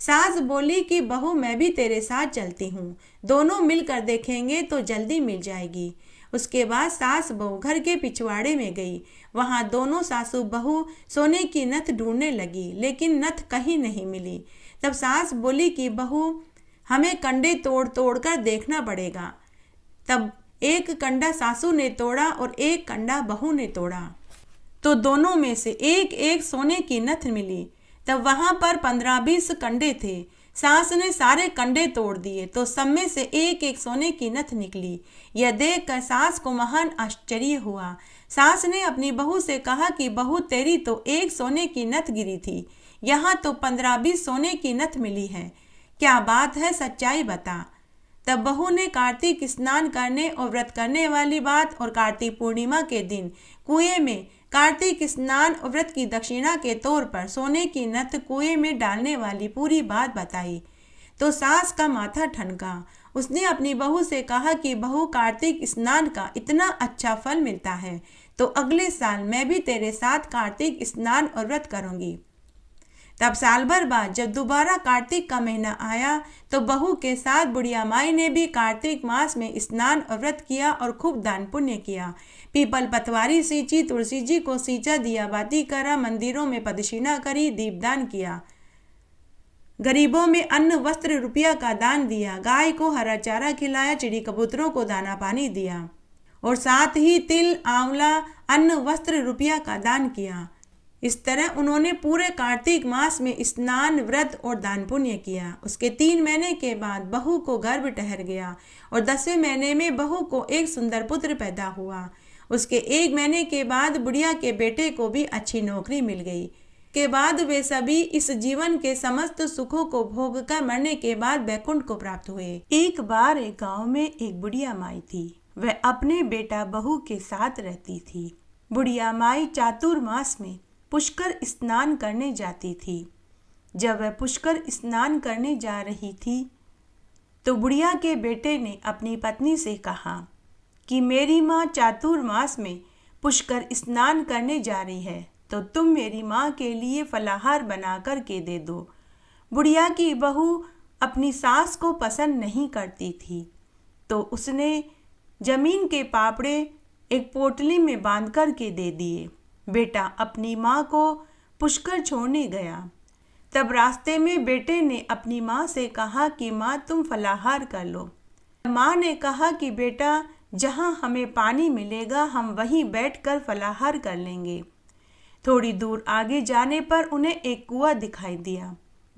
सास बोली कि बहू मैं भी तेरे साथ चलती हूँ दोनों मिलकर देखेंगे तो जल्दी मिल जाएगी उसके बाद सास बहू घर के पिछवाड़े में गई वहाँ दोनों सासू बहू सोने की नथ ढूंढने लगी लेकिन नथ कहीं नहीं मिली तब सास बोली कि बहू हमें कंडे तोड़ तोड़ कर देखना पड़ेगा तब एक कंडा सासू ने तोड़ा और एक कंडा बहू ने तोड़ा तो दोनों में से एक एक सोने की नथ मिली तब वहां पर पंद्रह बीस कंडे थे सास ने सारे कंडे तोड़ दिए तो सब में से एक एक सोने की नथ निकली यह देख कर सास को महान आश्चर्य हुआ सास ने अपनी बहू से कहा कि बहू तेरी तो एक सोने की नथ गिरी थी यहाँ तो पंद्रह बीस सोने की नथ मिली है क्या बात है सच्चाई बता तब बहू ने कार्तिक स्नान करने और व्रत करने वाली बात और कार्तिक पूर्णिमा के दिन कुएं में कार्तिक स्नान व्रत की दक्षिणा के तौर पर सोने की नथ कुएं में डालने वाली पूरी बात बताई तो सास का माथा ठनका उसने अपनी बहू से कहा कि बहू कार्तिक स्नान का इतना अच्छा फल मिलता है तो अगले साल मैं भी तेरे साथ कार्तिक स्नान और व्रत करूंगी तब साल भर बाद जब दोबारा कार्तिक का महीना आया तो बहू के साथ बुढ़िया माई ने भी कार्तिक मास में स्नान और व्रत किया और खूब दान पुण्य किया पीपल पतवारी सींची तुलसी जी को सींचा दिया बाती करा मंदिरों में पदशीना करी दीपदान किया गरीबों में अन्न वस्त्र रुपया का दान दिया गाय को हरा चारा खिलाया चिड़ी कबूतरों को दाना पानी दिया और साथ ही तिल आंवला अन्न वस्त्र रुपया का दान किया इस तरह उन्होंने पूरे कार्तिक मास में स्नान व्रत और दान पुण्य किया उसके तीन महीने के बाद बहू को गर्भ ठहर गया और दसवें महीने में बहू को एक सुंदर पुत्र पैदा हुआ उसके एक महीने के बाद बुढ़िया के बेटे को भी अच्छी नौकरी मिल गई के बाद वे सभी इस जीवन के समस्त सुखों को भोग कर मरने के बाद बैकुंठ को प्राप्त हुए एक बार एक गांव में एक बुढ़िया माई थी वह अपने बेटा बहू के साथ रहती थी बुढ़िया माई चातुर्मास में पुष्कर स्नान करने जाती थी जब वह पुष्कर स्नान करने जा रही थी तो बुढ़िया के बेटे ने अपनी पत्नी से कहा कि मेरी माँ चातुर्मास में पुष्कर स्नान करने जा रही है तो तुम मेरी माँ के लिए फलाहार बना कर के दे दो बुढ़िया की बहू अपनी सास को पसंद नहीं करती थी तो उसने जमीन के पापड़े एक पोटली में बांध कर के दे दिए बेटा अपनी माँ को पुष्कर छोड़ने गया तब रास्ते में बेटे ने अपनी माँ से कहा कि माँ तुम फलाहार कर लो माँ ने कहा कि बेटा जहाँ हमें पानी मिलेगा हम वहीं बैठकर फलाहार कर लेंगे थोड़ी दूर आगे जाने पर उन्हें एक कुआ दिखाई दिया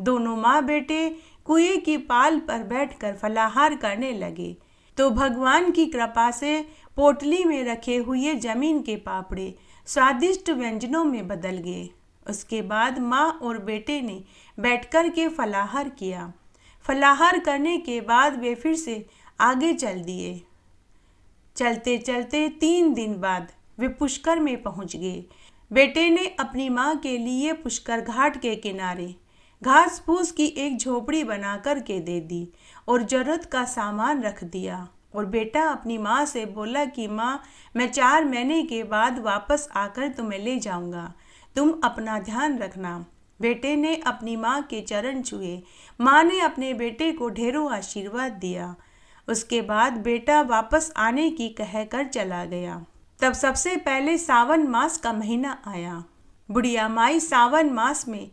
दोनों माँ बेटे कुएं की पाल पर बैठकर फलाहार करने लगे तो भगवान की कृपा से पोटली में रखे हुए जमीन के पापड़े स्वादिष्ट व्यंजनों में बदल गए उसके बाद माँ और बेटे ने बैठकर के फलाहार किया फलाहार करने के बाद वे फिर से आगे चल दिए चलते चलते तीन दिन बाद वे पुष्कर में पहुंच गए बेटे ने अपनी माँ के लिए पुष्कर घाट के किनारे घास फूस की एक झोपड़ी बना कर के दे दी और ज़रूरत का सामान रख दिया और बेटा अपनी माँ से बोला कि माँ मैं चार महीने के बाद वापस आकर तुम्हें ले जाऊँगा तुम अपना ध्यान रखना बेटे ने अपनी माँ के चरण छुए माँ ने अपने बेटे को ढेरों आशीर्वाद दिया उसके बाद बेटा वापस आने की कह कर चला गया तब सबसे पहले सावन मास का महीना आया बुढ़िया माई सावन मास में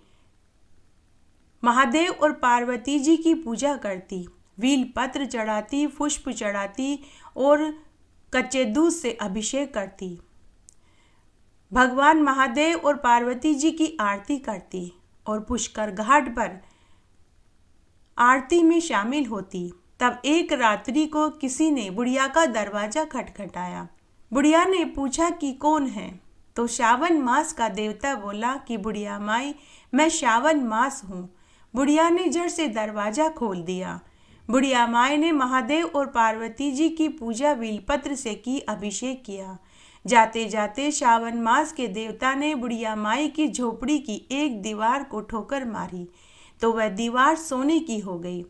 महादेव और पार्वती जी की पूजा करती वील पत्र चढ़ाती पुष्प चढ़ाती और कच्चे दूध से अभिषेक करती भगवान महादेव और पार्वती जी की आरती करती और पुष्कर घाट पर आरती में शामिल होती तब एक रात्रि को किसी ने बुढ़िया का दरवाजा खटखटाया बुढ़िया ने पूछा कि कौन है तो श्रावण मास का देवता बोला कि बुढ़िया माई मैं श्रावण मास हूँ बुढ़िया ने जड़ से दरवाजा खोल दिया बुढ़िया माए ने महादेव और पार्वती जी की पूजा बिलपत्र से की अभिषेक किया जाते जाते श्रावण मास के देवता ने बुढ़िया माई की झोपड़ी की एक दीवार को ठोकर मारी तो वह दीवार सोने की हो गई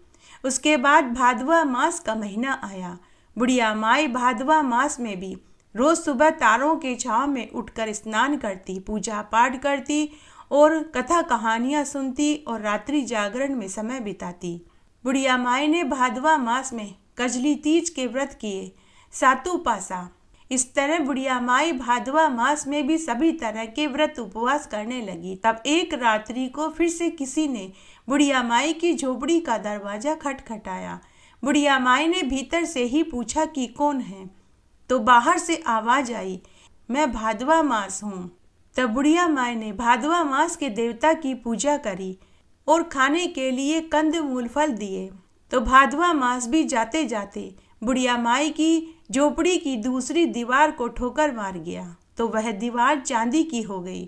उसके बाद भादवा मास का महीना आया बुढ़िया माई भादवा मास में भी रोज सुबह तारों के छाव में उठकर स्नान करती पूजा पाठ करती और कथा कहानियाँ सुनती और रात्रि जागरण में समय बिताती बुढ़िया माई ने भादवा मास में कजली तीज के व्रत किए सातु पासा इस तरह बुढ़िया माई भादवा मास में भी सभी तरह के व्रत उपवास करने लगी तब एक रात्रि को फिर से किसी ने बुढ़िया माई की झोपड़ी का दरवाजा खटखटाया बुढ़िया माई ने भीतर से ही पूछा कि कौन है तो बाहर से आवाज आई मैं भादवा मास हूँ तब बुढ़िया माई ने भादवा मास के देवता की पूजा करी और खाने के लिए कंद मूल फल दिए तो भादवा मास भी जाते जाते बुढ़िया माई की झोपड़ी की दूसरी दीवार को ठोकर मार गया तो वह दीवार चांदी की हो गई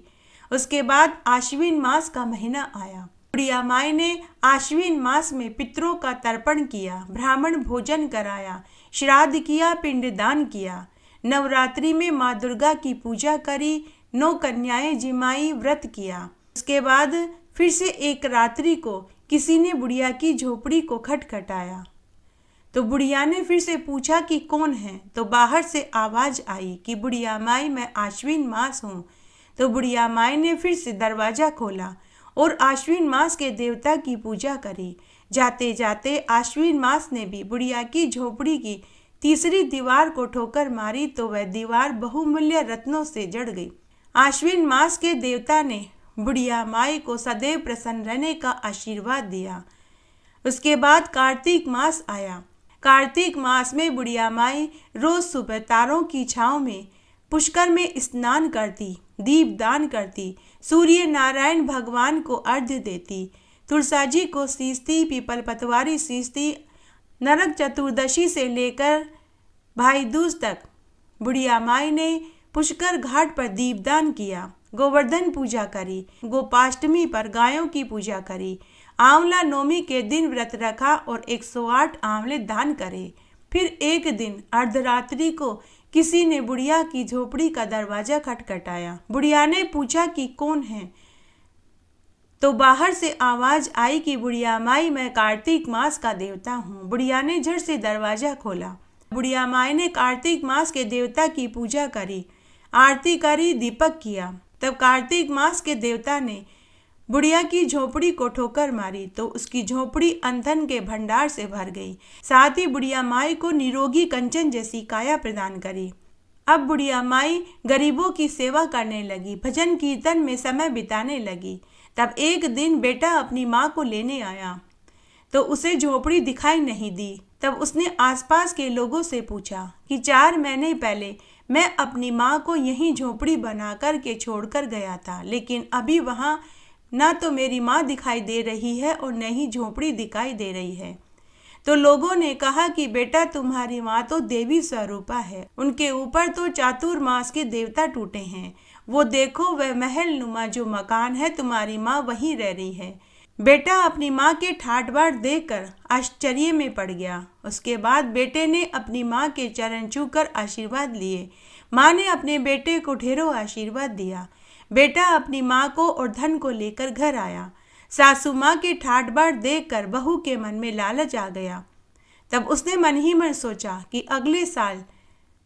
उसके बाद आश्विन मास का महीना आया बुढ़िया माई ने आश्विन मास में पितरों का तर्पण किया ब्राह्मण भोजन कराया श्राद्ध किया पिंडदान किया नवरात्रि में माँ दुर्गा की पूजा करी नौ कन्याएं जिमाई व्रत किया उसके बाद फिर से एक रात्रि को किसी ने बुढ़िया की झोपड़ी को खटखटाया तो बुढ़िया ने फिर से पूछा कि कौन है तो बाहर से आवाज़ आई कि बुढ़िया माई मैं आश्विन मास हूँ तो बुढ़िया माई ने फिर से दरवाज़ा खोला और आश्विन मास के देवता की पूजा करी जाते जाते आश्विन मास ने भी बुढ़िया की झोपड़ी की तीसरी दीवार को ठोकर मारी तो वह दीवार बहुमूल्य रत्नों से जड़ गई आश्विन मास के देवता ने बुढ़िया माई को सदैव प्रसन्न रहने का आशीर्वाद दिया उसके बाद कार्तिक मास आया कार्तिक मास में बुढ़िया माई रोज सुबह तारों की छाव में पुष्कर में स्नान करती दीप दान करती सूर्य नारायण भगवान को अर्घ्य देती तुलसा जी को सीजती पीपल पतवारी सीजती नरक चतुर्दशी से लेकर भाई दूज तक बुढ़िया माई ने पुष्कर घाट पर दीपदान किया गोवर्धन पूजा करी गोपाष्टमी पर गायों की पूजा करी आंवला नौमी के दिन व्रत रखा और 108 आंवले दान करे फिर एक दिन अर्धरात्रि को किसी ने बुढ़िया की झोपड़ी का दरवाजा खटखटाया बुढ़िया ने पूछा कि कौन है तो बाहर से आवाज आई कि बुढ़िया माई मैं कार्तिक मास का देवता हूँ बुढ़िया ने झट से दरवाजा खोला बुढ़िया माई ने कार्तिक मास के देवता की पूजा करी आरती करी दीपक किया तब कार्तिक मास के देवता ने बुढ़िया की झोपड़ी को ठोकर मारी तो उसकी झोपड़ी अंधन के भंडार से भर गई साथ ही बुढ़िया माई को निरोगी कंचन जैसी काया प्रदान करी अब बुढ़िया माई गरीबों की सेवा करने लगी भजन कीर्तन में समय बिताने लगी तब एक दिन बेटा अपनी माँ को लेने आया तो उसे झोपड़ी दिखाई नहीं दी तब उसने आसपास के लोगों से पूछा कि चार महीने पहले मैं अपनी माँ को यहीं झोपड़ी बना कर के छोड़ कर गया था लेकिन अभी वहाँ ना तो मेरी माँ दिखाई दे रही है और न ही झोपड़ी दिखाई दे रही है तो लोगों ने कहा कि बेटा तुम्हारी माँ तो देवी स्वरूपा है उनके ऊपर तो चातुर्मास के देवता टूटे हैं वो देखो वह महल नुमा जो मकान है तुम्हारी माँ वहीं रह रही है बेटा अपनी माँ के ठाट बाट देख आश्चर्य में पड़ गया उसके बाद बेटे ने अपनी माँ के चरण छूकर आशीर्वाद लिए माँ ने अपने बेटे को ढेरों आशीर्वाद दिया बेटा अपनी माँ को और धन को लेकर घर आया सासू माँ के ठाट बाट देख बहू के मन में लालच आ गया तब उसने मन ही मन सोचा कि अगले साल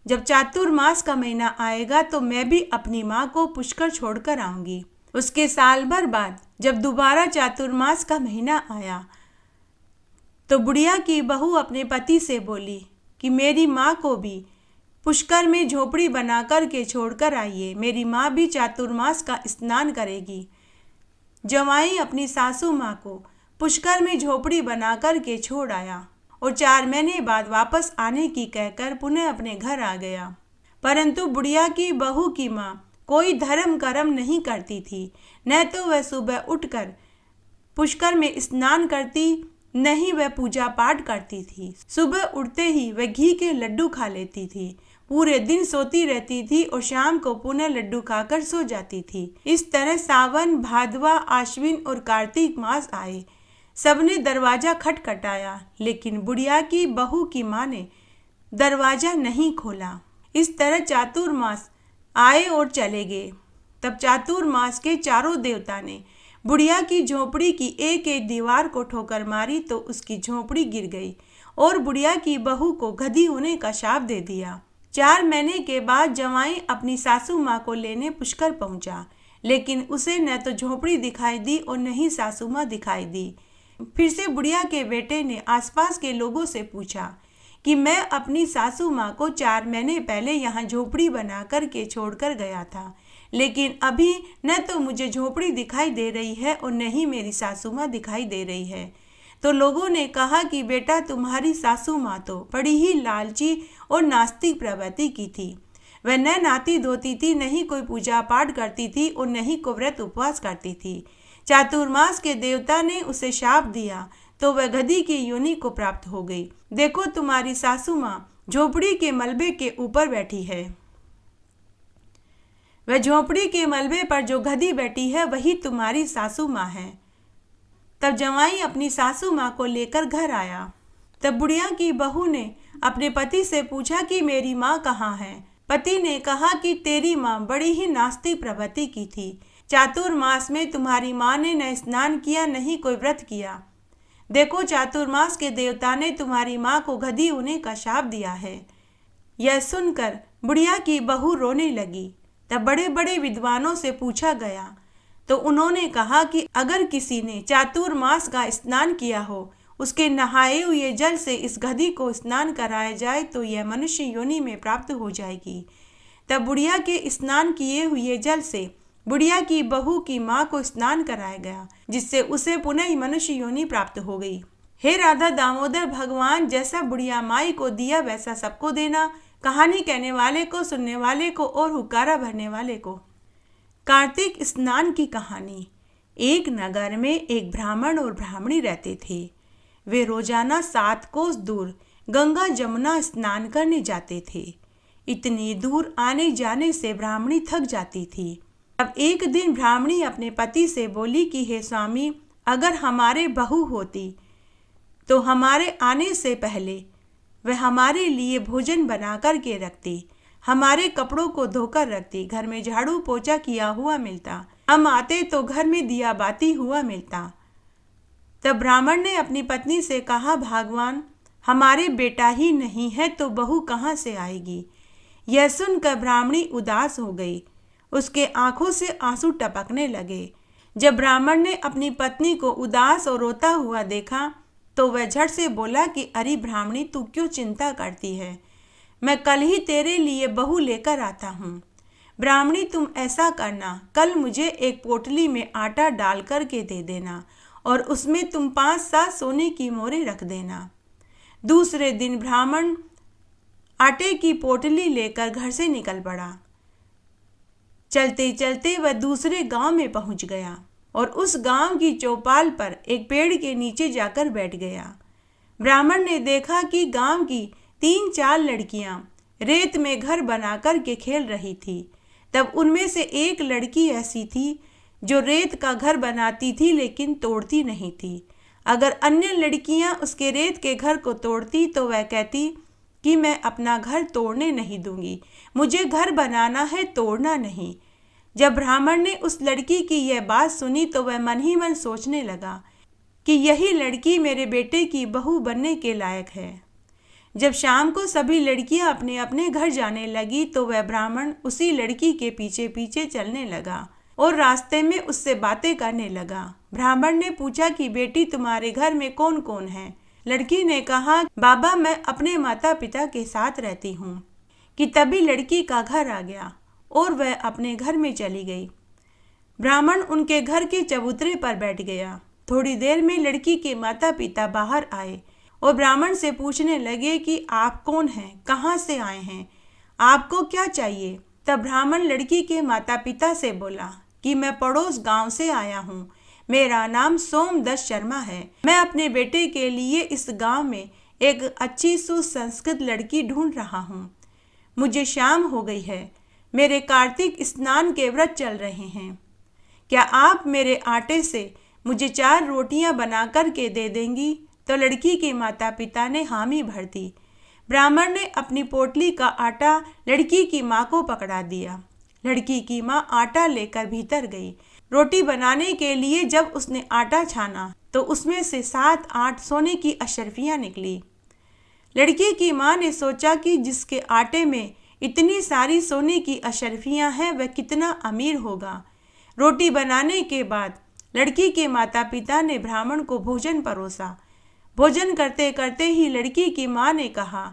जब चातुर्मास का महीना आएगा तो मैं भी अपनी माँ को पुष्कर छोड़कर आऊँगी उसके साल भर बाद जब दोबारा चातुर्मास का महीना आया तो बुढ़िया की बहू अपने पति से बोली कि मेरी माँ को भी पुष्कर में झोपड़ी बना कर के कर आइए मेरी माँ भी चातुर्मास का स्नान करेगी जवाई अपनी सासू माँ को पुष्कर में झोपड़ी बना कर के छोड़ आया और चार महीने बाद वापस आने की कहकर पुनः अपने घर आ गया परंतु बुढ़िया की बहू की माँ कोई धर्म कर्म नहीं करती थी न तो वह सुबह उठकर पुष्कर में स्नान करती न ही वह पूजा पाठ करती थी सुबह उठते ही वह घी के लड्डू खा लेती थी पूरे दिन सोती रहती थी और शाम को पुनः लड्डू खाकर सो जाती थी इस तरह सावन भादवा आश्विन और कार्तिक मास आए सबने दरवाजा खटखटाया लेकिन बुढ़िया की बहू की माँ ने दरवाजा नहीं खोला इस तरह चातुर्मास आए और चले गए तब चातुर्मास के चारों देवता ने बुढ़िया की झोपड़ी की एक एक दीवार को ठोकर मारी तो उसकी झोपड़ी गिर गई और बुढ़िया की बहू को गधी होने का शाप दे दिया चार महीने के बाद जवाई अपनी सासू माँ को लेने पुष्कर पहुँचा लेकिन उसे न तो झोपड़ी दिखाई दी और न ही सासू माँ दिखाई दी फिर से बुढ़िया के बेटे ने आसपास के लोगों से पूछा कि मैं अपनी सासू माँ को चार महीने पहले यहाँ झोपड़ी बना कर के छोड़ कर गया था लेकिन अभी न तो मुझे झोपड़ी दिखाई दे रही है और न ही मेरी सासू माँ दिखाई दे रही है तो लोगों ने कहा कि बेटा तुम्हारी सासू माँ तो बड़ी ही लालची और नास्तिक प्रवृत्ति की थी वह न नाती धोती थी न ही कोई पूजा पाठ करती थी और न ही को व्रत उपवास करती थी चातुर्मास के देवता ने उसे शाप दिया तो वह गधी की योनि को प्राप्त हो गई देखो तुम्हारी सासू माँ झोपड़ी के मलबे के ऊपर बैठी है वह झोपड़ी के मलबे पर जो गधी बैठी है वही तुम्हारी सासू माँ है तब जवाई अपनी सासू माँ को लेकर घर आया तब बुढ़िया की बहू ने अपने पति से पूछा कि मेरी माँ कहाँ है पति ने कहा कि तेरी माँ बड़ी ही नास्ती प्रवृत्ति की थी चातुर्मास में तुम्हारी माँ ने न स्नान किया नहीं कोई व्रत किया देखो चातुर्मास के देवता ने तुम्हारी माँ को गधी होने का शाप दिया है यह सुनकर बुढ़िया की बहू रोने लगी तब बड़े बड़े विद्वानों से पूछा गया तो उन्होंने कहा कि अगर किसी ने चातुर्मास का स्नान किया हो उसके नहाए हुए जल से इस गधी को स्नान कराया जाए तो यह मनुष्य योनि में प्राप्त हो जाएगी तब बुढ़िया के स्नान किए हुए जल से बुढ़िया की बहू की माँ को स्नान कराया गया जिससे उसे पुनः मनुष्य योनि प्राप्त हो गई हे राधा दामोदर भगवान जैसा बुढ़िया माई को दिया वैसा सबको देना कहानी कहने वाले को सुनने वाले को और हुकारा भरने वाले को कार्तिक स्नान की कहानी एक नगर में एक ब्राह्मण और ब्राह्मणी रहते थे वे रोजाना सात कोस दूर गंगा जमुना स्नान करने जाते थे इतनी दूर आने जाने से ब्राह्मणी थक जाती थी अब एक दिन ब्राह्मणी अपने पति से बोली कि हे स्वामी अगर हमारे बहू होती तो हमारे आने से पहले वह हमारे लिए भोजन बना कर के रखती हमारे कपड़ों को धोकर रखती घर में झाड़ू पोछा किया हुआ मिलता हम आते तो घर में दिया बाती हुआ मिलता तब ब्राह्मण ने अपनी पत्नी से कहा भगवान हमारे बेटा ही नहीं है तो बहू कहाँ से आएगी यह सुनकर ब्राह्मणी उदास हो गई उसके आंखों से आंसू टपकने लगे जब ब्राह्मण ने अपनी पत्नी को उदास और रोता हुआ देखा तो वह झट से बोला कि अरे ब्राह्मणी तू क्यों चिंता करती है मैं कल ही तेरे लिए बहू लेकर आता हूँ ब्राह्मणी तुम ऐसा करना कल मुझे एक पोटली में आटा डाल कर के दे देना और उसमें तुम पाँच सात सोने की मोरे रख देना दूसरे दिन ब्राह्मण आटे की पोटली लेकर घर से निकल पड़ा चलते चलते वह दूसरे गांव में पहुंच गया और उस गांव की चौपाल पर एक पेड़ के नीचे जाकर बैठ गया ब्राह्मण ने देखा कि गांव की तीन चार लड़कियां रेत में घर बनाकर के खेल रही थी तब उनमें से एक लड़की ऐसी थी जो रेत का घर बनाती थी लेकिन तोड़ती नहीं थी अगर अन्य लड़कियां उसके रेत के घर को तोड़ती तो वह कहती कि मैं अपना घर तोड़ने नहीं दूंगी मुझे घर बनाना है तोड़ना नहीं जब ब्राह्मण ने उस लड़की की यह बात सुनी तो वह मन ही मन सोचने लगा कि यही लड़की मेरे बेटे की बहू बनने के लायक है जब शाम को सभी लड़कियां अपने अपने घर जाने लगी तो वह ब्राह्मण उसी लड़की के पीछे पीछे चलने लगा और रास्ते में उससे बातें करने लगा ब्राह्मण ने पूछा कि बेटी तुम्हारे घर में कौन कौन है लड़की ने कहा बाबा मैं अपने माता पिता के साथ रहती हूँ कि तभी लड़की का घर आ गया और वह अपने घर में चली गई ब्राह्मण उनके घर के चबूतरे पर बैठ गया थोड़ी देर में लड़की के माता पिता बाहर आए और ब्राह्मण से पूछने लगे कि आप कौन हैं कहाँ से आए हैं आपको क्या चाहिए तब ब्राह्मण लड़की के माता पिता से बोला कि मैं पड़ोस गांव से आया हूँ मेरा नाम सोमदत्त शर्मा है मैं अपने बेटे के लिए इस गांव में एक अच्छी सुसंस्कृत लड़की ढूंढ रहा हूँ मुझे शाम हो गई है मेरे कार्तिक स्नान के व्रत चल रहे हैं क्या आप मेरे आटे से मुझे चार रोटियां बना कर के दे देंगी तो लड़की के माता पिता ने हामी भर दी ब्राह्मण ने अपनी पोटली का आटा लड़की की माँ को पकड़ा दिया लड़की की माँ आटा लेकर भीतर गई रोटी बनाने के लिए जब उसने आटा छाना तो उसमें से सात आठ सोने की अशरफियाँ निकली लड़की की माँ ने सोचा कि जिसके आटे में इतनी सारी सोने की अशरफियाँ हैं वह कितना अमीर होगा रोटी बनाने के बाद लड़की के माता पिता ने ब्राह्मण को भोजन परोसा भोजन करते करते ही लड़की की माँ ने कहा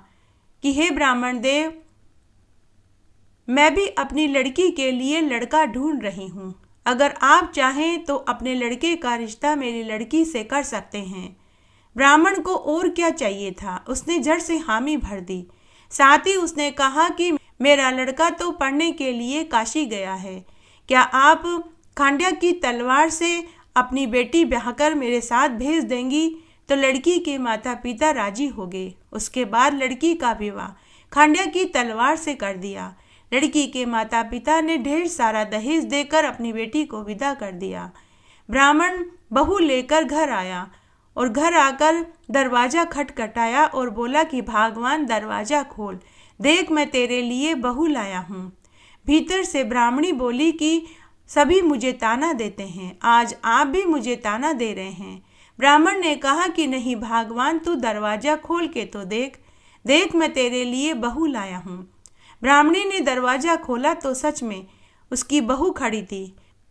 कि हे ब्राह्मण देव मैं भी अपनी लड़की के लिए लड़का ढूंढ रही हूँ अगर आप चाहें तो अपने लड़के का रिश्ता मेरी लड़की से कर सकते हैं ब्राह्मण को और क्या चाहिए था उसने जड़ से हामी भर दी साथ ही उसने कहा कि मेरा लड़का तो पढ़ने के लिए काशी गया है क्या आप खांड्या की तलवार से अपनी बेटी बहाकर मेरे साथ भेज देंगी तो लड़की के माता पिता राजी हो गए उसके बाद लड़की का विवाह खांड्या की तलवार से कर दिया लड़की के माता पिता ने ढेर सारा दहेज देकर अपनी बेटी को विदा कर दिया ब्राह्मण बहू लेकर घर आया और घर आकर दरवाज़ा खटखटाया और बोला कि भगवान दरवाज़ा खोल देख मैं तेरे लिए बहू लाया हूँ भीतर से ब्राह्मणी बोली कि सभी मुझे ताना देते हैं आज आप भी मुझे ताना दे रहे हैं ब्राह्मण ने कहा कि नहीं भगवान तू दरवाज़ा खोल के तो देख देख मैं तेरे लिए बहू लाया हूँ ब्राह्मणी ने दरवाज़ा खोला तो सच में उसकी बहू खड़ी थी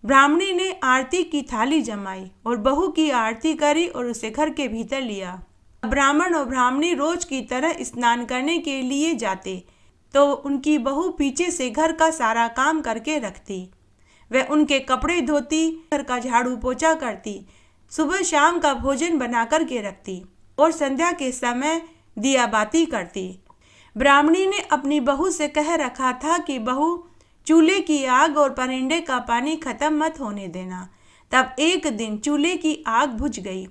ब्राह्मणी ने आरती की थाली जमाई और बहू की आरती करी और उसे घर के भीतर लिया ब्राह्मण और ब्राह्मणी रोज की तरह स्नान करने के लिए जाते तो उनकी बहू पीछे से घर का सारा काम करके रखती वह उनके कपड़े धोती घर का झाड़ू पोछा करती सुबह शाम का भोजन बना करके के रखती और संध्या के समय दिया बाती करती ब्राह्मणी ने अपनी बहू से कह रखा था कि बहू चूल्हे की आग और परिंडे का पानी खत्म मत होने देना तब एक दिन चूल्हे की आग बुझ गई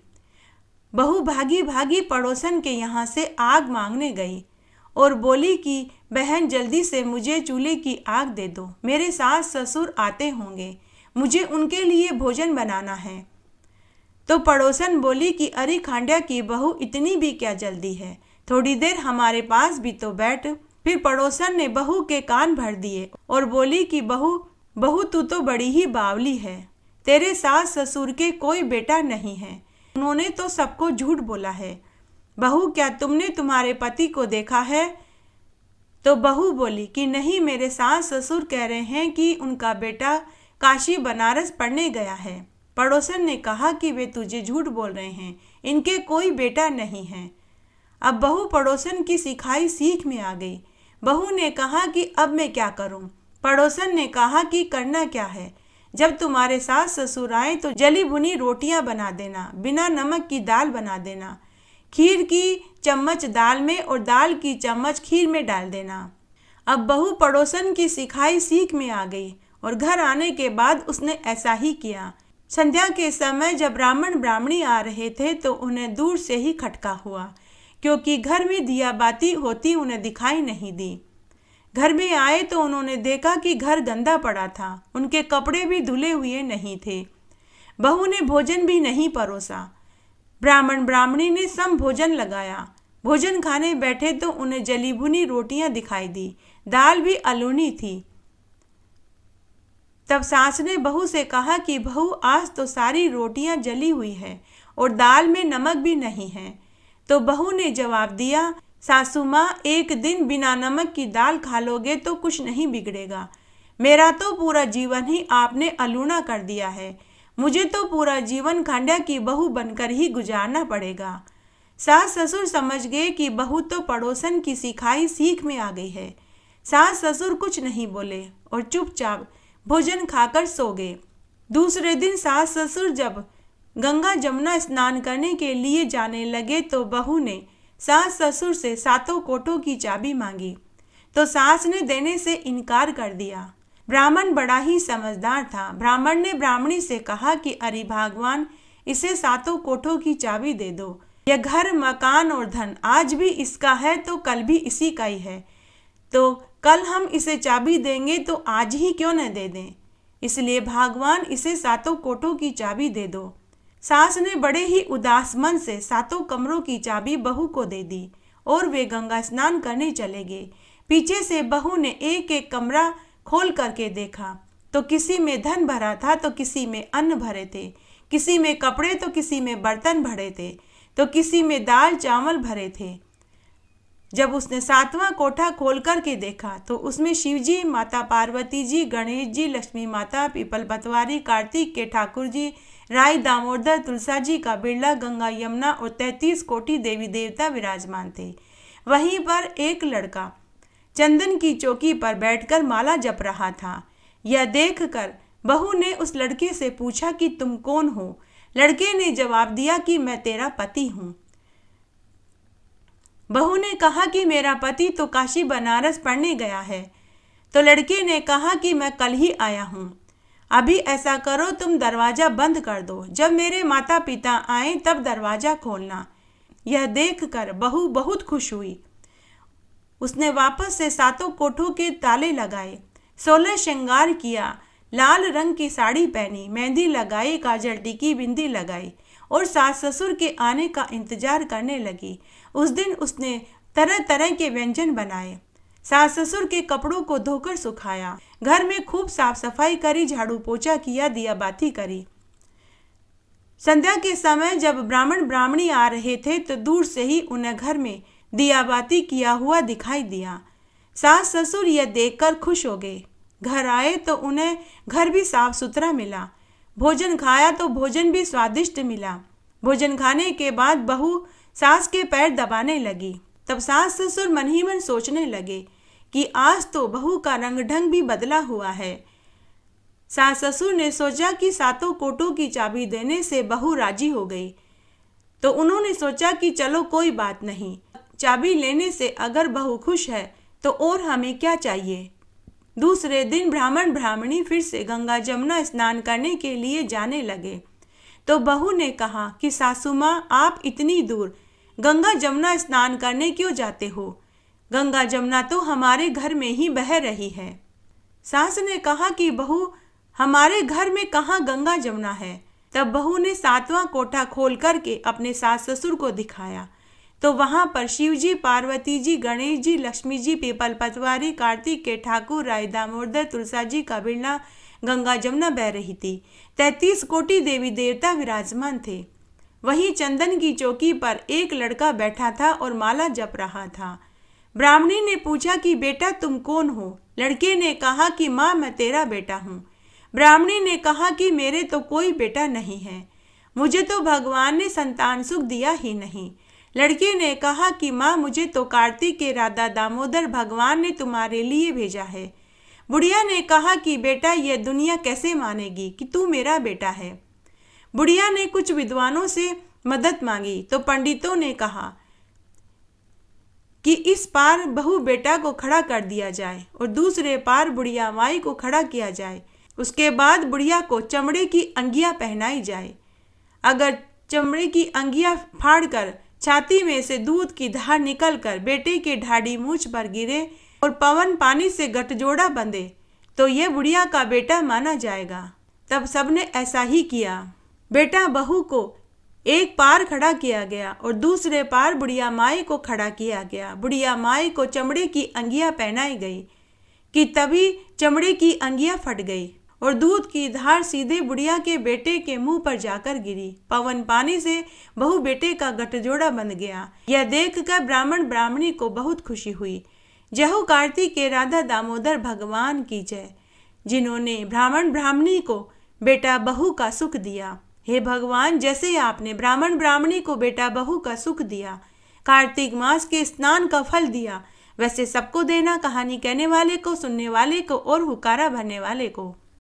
बहू भागी भागी पड़ोसन के यहाँ से आग मांगने गई और बोली कि बहन जल्दी से मुझे चूल्हे की आग दे दो मेरे सास ससुर आते होंगे मुझे उनके लिए भोजन बनाना है तो पड़ोसन बोली कि अरे खांड्या की बहू इतनी भी क्या जल्दी है थोड़ी देर हमारे पास भी तो बैठ फिर पड़ोसन ने बहू के कान भर दिए और बोली कि बहू बहू तू तो बड़ी ही बावली है तेरे सास ससुर के कोई बेटा नहीं है उन्होंने तो सबको झूठ बोला है बहू क्या तुमने तुम्हारे पति को देखा है तो बहू बोली कि नहीं मेरे सास ससुर कह रहे हैं कि उनका बेटा काशी बनारस पढ़ने गया है पड़ोसन ने कहा कि वे तुझे झूठ बोल रहे हैं इनके कोई बेटा नहीं है अब बहू पड़ोसन की सिखाई सीख में आ गई बहू ने कहा कि अब मैं क्या करूं? पड़ोसन ने कहा कि करना क्या है जब तुम्हारे सास ससुर आए तो जली भुनी रोटियां बना देना बिना नमक की दाल बना देना खीर की चम्मच दाल में और दाल की चम्मच खीर में डाल देना अब बहू पड़ोसन की सिखाई सीख में आ गई और घर आने के बाद उसने ऐसा ही किया संध्या के समय जब ब्राह्मण ब्राह्मणी आ रहे थे तो उन्हें दूर से ही खटका हुआ क्योंकि घर में दिया बाती होती उन्हें दिखाई नहीं दी घर में आए तो उन्होंने देखा कि घर गंदा पड़ा था उनके कपड़े भी धुले हुए नहीं थे बहू ने भोजन भी नहीं परोसा ब्राह्मण ब्राह्मणी ने सम भोजन लगाया भोजन खाने बैठे तो उन्हें जली भुनी रोटियां दिखाई दी दाल भी अलूनी थी तब सास ने बहू से कहा कि बहू आज तो सारी रोटियां जली हुई है और दाल में नमक भी नहीं है तो बहू ने जवाब दिया सासू माँ एक दिन बिना नमक की दाल खा लोगे तो कुछ नहीं बिगड़ेगा मेरा तो पूरा जीवन ही आपने अलूना कर दिया है मुझे तो पूरा जीवन खांडा की बहू बनकर ही गुजारना पड़ेगा सास ससुर समझ गए कि बहू तो पड़ोसन की सिखाई सीख में आ गई है सास ससुर कुछ नहीं बोले और चुपचाप भोजन खाकर सो गए दूसरे दिन सास ससुर जब गंगा जमुना स्नान करने के लिए जाने लगे तो बहू ने सास ससुर से सातों कोटों की चाबी मांगी तो सास ने देने से इनकार कर दिया ब्राह्मण बड़ा ही समझदार था ब्राह्मण ने ब्राह्मणी से कहा कि अरे भगवान इसे सातों कोठों की चाबी दे दो यह घर मकान और धन आज भी इसका है तो कल भी इसी का ही है तो कल हम इसे चाबी देंगे तो आज ही क्यों न दे दें इसलिए भगवान इसे सातों कोठों की चाबी दे दो सास ने बड़े ही उदास मन से सातों कमरों की चाबी बहू को दे दी और वे गंगा स्नान करने चले गए पीछे से बहू ने एक एक कमरा खोल करके देखा तो किसी में धन भरा था तो किसी में अन्न भरे थे किसी में कपड़े तो किसी में बर्तन भरे थे तो किसी में दाल चावल भरे थे जब उसने सातवां कोठा खोल करके देखा तो उसमें शिवजी माता पार्वती जी गणेश जी लक्ष्मी माता पीपल पतवारी कार्तिक के ठाकुर जी राय दामोदर तुलसा जी का बिरला गंगा यमुना और तैतीस कोटि देवी देवता विराजमान थे वहीं पर एक लड़का चंदन की चौकी पर बैठकर माला जप रहा था यह देखकर बहू ने उस लड़के से पूछा कि तुम कौन हो लड़के ने जवाब दिया कि मैं तेरा पति हूँ बहू ने कहा कि मेरा पति तो काशी बनारस पढ़ने गया है तो लड़के ने कहा कि मैं कल ही आया हूँ अभी ऐसा करो तुम दरवाज़ा बंद कर दो जब मेरे माता पिता आए तब दरवाज़ा खोलना यह देख कर बहू बहुत खुश हुई उसने वापस से सातों कोठों के ताले लगाए सोलह श्रृंगार किया लाल रंग की साड़ी पहनी मेहंदी लगाई काजल टिकी बिंदी लगाई और सास ससुर के आने का इंतजार करने लगी उस दिन उसने तरह तरह के व्यंजन बनाए सास ससुर के कपड़ों को धोकर सुखाया घर में खूब साफ सफाई करी झाड़ू पोछा किया दिया बाती करी संध्या के समय जब ब्राह्मण ब्राह्मणी आ रहे थे तो दूर से ही उन्हें घर में दिया बाती किया हुआ दिखाई दिया सास ससुर यह देखकर खुश हो गए घर आए तो उन्हें घर भी साफ सुथरा मिला भोजन खाया तो भोजन भी स्वादिष्ट मिला भोजन खाने के बाद बहू सास के पैर दबाने लगी तब सास ससुर मन ही मन सोचने लगे कि आज तो बहू का रंग ढंग भी बदला हुआ है सास ससुर ने सोचा कि सातों कोटों की चाबी देने से बहू राजी हो गई तो उन्होंने सोचा कि चलो कोई बात नहीं चाबी लेने से अगर बहू खुश है तो और हमें क्या चाहिए दूसरे दिन ब्राह्मण ब्राह्मणी फिर से गंगा जमुना स्नान करने के लिए जाने लगे तो बहू ने कहा कि सासू माँ आप इतनी दूर गंगा जमुना स्नान करने क्यों जाते हो गंगा जमुना तो हमारे घर में ही बह रही है सास ने कहा कि बहू हमारे घर में कहाँ गंगा जमुना है तब बहू ने सातवां कोठा खोल करके अपने सास ससुर को दिखाया तो वहाँ पर शिव जी पार्वती जी गणेश जी लक्ष्मी जी पीपल पतवारी कार्तिक के ठाकुर राय दामोदर तुलसा जी का बिरला गंगा जमुना बह रही थी तैतीस कोटि देवी देवता विराजमान थे वहीं चंदन की चौकी पर एक लड़का बैठा था और माला जप रहा था ब्राह्मणी ने पूछा कि बेटा तुम कौन हो लड़के ने कहा कि माँ मैं तेरा बेटा हूँ ब्राह्मणी ने कहा कि मेरे तो कोई बेटा नहीं है मुझे तो भगवान ने संतान सुख दिया ही नहीं लड़के ने कहा कि माँ मुझे तो कार्तिक के राधा दामोदर भगवान ने तुम्हारे लिए भेजा है बुढ़िया ने कहा कि बेटा यह दुनिया कैसे मानेगी कि तू मेरा बेटा है बुढ़िया ने कुछ विद्वानों से मदद मांगी तो पंडितों ने कहा कि इस पार बहू बेटा को खड़ा कर दिया जाए और दूसरे पार बुढ़िया माई को खड़ा किया जाए उसके बाद बुढ़िया को चमड़े की अंगिया पहनाई जाए अगर चमड़े की अंगिया फाड़कर छाती में से दूध की धार निकलकर बेटे के ढाडी मूछ पर गिरे और पवन पानी से गठजोड़ा बंधे तो ये बुढ़िया का बेटा माना जाएगा तब सबने ऐसा ही किया बेटा बहू को एक पार खड़ा किया गया और दूसरे पार बुढ़िया माई को खड़ा किया गया बुढ़िया माई को चमड़े की अंगिया पहनाई गई कि तभी चमड़े की अंगिया फट गई और दूध की धार सीधे बुढ़िया के बेटे के मुंह पर जाकर गिरी पवन पानी से बहु बेटे का गठजोड़ा बन गया यह देखकर ब्राह्मण ब्राह्मणी को बहुत खुशी हुई जहु कार्तिक के राधा दामोदर भगवान की जय जिन्होंने ब्राह्मण ब्राह्मणी को बेटा बहू का सुख दिया हे भगवान जैसे आपने ब्राह्मण ब्राह्मणी को बेटा बहू का सुख दिया कार्तिक मास के स्नान का फल दिया वैसे सबको देना कहानी कहने वाले को सुनने वाले को और हुकारा भरने वाले को